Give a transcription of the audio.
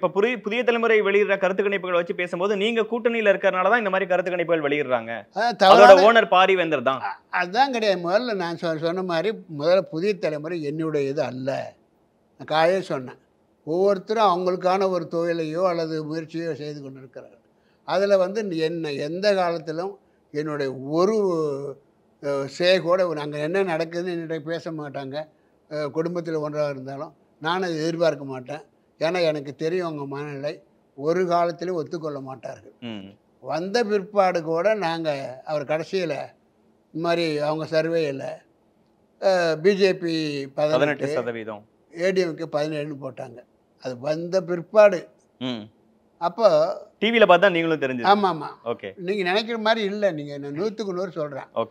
இப்போ புதிய புதிய தலைமுறை வெளியிடுற கருத்து கணிப்புகள் வச்சு பேசும்போது நீங்க கூட்டணியில் இருக்கிறனால தான் இந்த மாதிரி கருத்து கணிப்புகள் வெளியிடுறாங்க அதோட ஓனர் பாரிவேந்தர் தான் அதுதான் கிடையாது முதல்ல நான் சொன்ன மாதிரி முதல்ல புதிய தலைமுறை என்னுடைய இது அல்ல நான் காலையே சொன்னேன் ஒவ்வொருத்தரும் அவங்களுக்கான ஒரு தொழிலையோ அல்லது முயற்சியோ செய்து கொண்டு இருக்கிறார்கள் அதில் வந்து என்ன எந்த காலத்திலும் என்னுடைய ஒரு சேகோட நாங்கள் என்ன நடக்குதுன்னு என்னுடைய பேச மாட்டாங்க குடும்பத்தில் ஒன்றாக இருந்தாலும் நான் எதிர்பார்க்க மாட்டேன் ஏன்னா எனக்கு தெரியும் அவங்க மனநிலை ஒரு காலத்திலே ஒத்துக்கொள்ள மாட்டார்கள் வந்த பிற்பாடு கூட நாங்கள் அவர் கடைசியில் இந்த மாதிரி அவங்க சர்வேயில் பிஜேபி பதினெட்டு சதவீதம் ஏடிஎம்க்கு பதினேழுன்னு போட்டாங்க அது வந்த பிற்பாடு அப்போ டிவியில் பார்த்தா நீங்களும் தெரிஞ்சு ஆமாம் ஆமாம் ஓகே நீங்கள் நினைக்கிற மாதிரி இல்லை நீங்கள் நான் நூற்றுக்கு நூறு சொல்கிறேன்